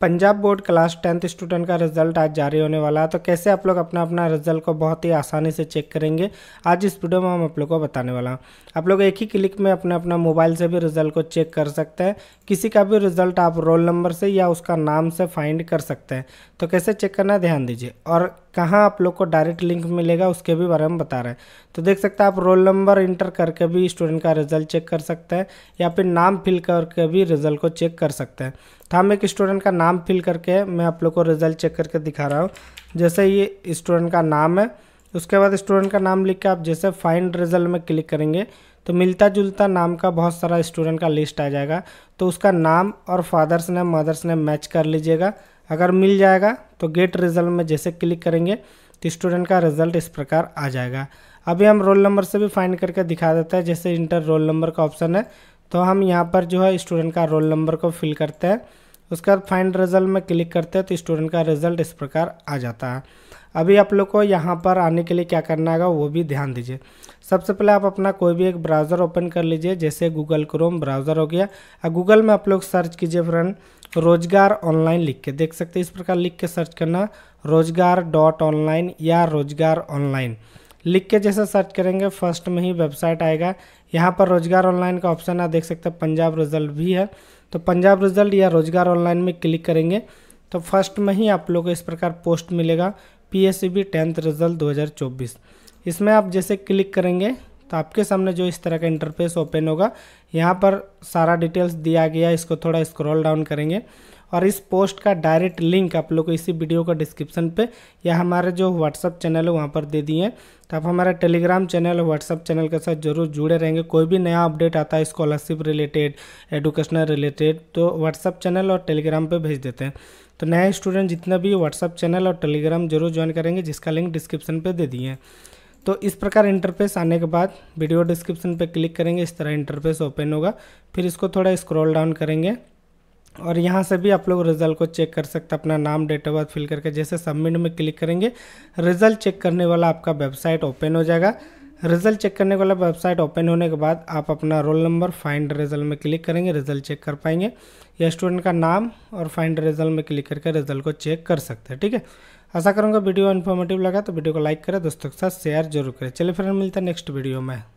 Punjab board class tenth student का result आज जारी होने वाला है तो कैसे आप लोग अपना अपना रिजल्ट को बहुत ही आसानी से चेक करेंगे आज इस वीडियो में हम आप लोग को बताने वाला हूँ आप लोग एक ही क्लिक में अपने अपना मोबाइल से भी रिजल्ट को चेक कर सकते हैं किसी का भी रिजल्ट आप रोल नंबर से या उसका नाम से फाइंड कर सकते हैं तो कैसे चेक करना है ध्यान दीजिए और कहाँ आप लोग को डायरेक्ट लिंक मिलेगा उसके भी बारे में बता रहे हैं तो देख सकते हैं आप रोल नंबर इंटर करके भी स्टूडेंट का रिजल्ट चेक कर सकते हैं या फिर नाम फिल करके भी रिजल्ट को चेक कर सकते हैं तो हम एक स्टूडेंट का नाम फिल करके मैं आप लोग को रिजल्ट चेक करके दिखा रहा हूँ जैसे ये स्टूडेंट का नाम है उसके बाद स्टूडेंट का नाम लिख के आप जैसे फाइंड रिजल्ट में क्लिक करेंगे तो मिलता जुलता नाम का बहुत सारा स्टूडेंट का लिस्ट आ जाएगा तो उसका नाम और father's name mother's name match कर लीजिएगा अगर मिल जाएगा तो गेट रिजल्ट में जैसे क्लिक करेंगे तो स्टूडेंट का रिजल्ट इस प्रकार आ जाएगा अभी हम रोल नंबर से भी फाइंड करके दिखा देते हैं जैसे इंटर रोल नंबर का ऑप्शन है तो हम यहाँ पर जो है स्टूडेंट का रोल नंबर को फिल करते हैं उसके बाद फाइंड रिजल्ट में क्लिक करते हैं तो स्टूडेंट का रिजल्ट इस प्रकार आ जाता है अभी आप लोग को यहाँ पर आने के लिए क्या करना होगा वो भी ध्यान दीजिए सबसे पहले आप अपना कोई भी एक ब्राउज़र ओपन कर लीजिए जैसे गूगल क्रोम ब्राउज़र हो गया और गूगल में आप लोग सर्च कीजिए फ्रेंड रोजगार ऑनलाइन लिख के देख सकते हैं इस प्रकार लिख के सर्च करना रोजगार डॉट ऑनलाइन या रोजगार ऑनलाइन लिख के जैसे सर्च करेंगे फर्स्ट में ही वेबसाइट आएगा यहाँ पर रोजगार ऑनलाइन का ऑप्शन आप देख सकते हैं पंजाब रिजल्ट भी है तो पंजाब रिजल्ट या रोजगार ऑनलाइन में क्लिक करेंगे तो फर्स्ट में ही आप लोग को इस प्रकार पोस्ट मिलेगा पी एस टेंथ रिजल्ट चौबीस इसमें आप जैसे क्लिक करेंगे तो आपके सामने जो इस तरह का इंटरफेस ओपन होगा यहाँ पर सारा डिटेल्स दिया गया इसको थोड़ा स्क्रॉल डाउन करेंगे और इस पोस्ट का डायरेक्ट लिंक आप लोग को इसी वीडियो का डिस्क्रिप्शन पे या हमारे जो व्हाट्सअप चैनल है वहाँ पर दे दिए तो आप हमारे टेलीग्राम चैनल और व्हाट्सअप चैनल के साथ जरूर जुड़े रहेंगे कोई भी नया अपडेट आता है स्कॉलरशिप रिलेटेड एडुकेशनल रिलेटेड तो व्हाट्सअप चैनल और टेलीग्राम पर भेज देते हैं तो नए स्टूडेंट जितना भी व्हाट्सअप चैनल और टेलीग्राम जरूर ज्वाइन करेंगे जिसका लिंक डिस्क्रिप्शन पर दे दिए तो इस प्रकार इंटरफेस आने के बाद वीडियो डिस्क्रिप्शन पर क्लिक करेंगे इस तरह इंटरफेस ओपन होगा फिर इसको थोड़ा स्क्रॉल डाउन करेंगे और यहाँ से भी आप लोग रिजल्ट को चेक कर सकते हैं अपना नाम डेट ऑफ बर्थ फिल करके जैसे सबमिट में क्लिक करेंगे रिजल्ट चेक करने वाला आपका वेबसाइट ओपन हो जाएगा रिजल्ट चेक करने वाला वेबसाइट ओपन होने के बाद आप अपना रोल नंबर फाइंड रिजल्ट में क्लिक करेंगे रिजल्ट चेक कर पाएंगे या स्टूडेंट का नाम और फाइंड रिजल्ट में क्लिक करके रिजल्ट को चेक कर सकते हैं ठीक है आशा करूँगा वीडियो इन्फॉर्मेटिव लगा तो वीडियो को लाइक करें दोस्तों के साथ शेयर जरूर करें चलिए फिर मिलता है नेक्स्ट वीडियो में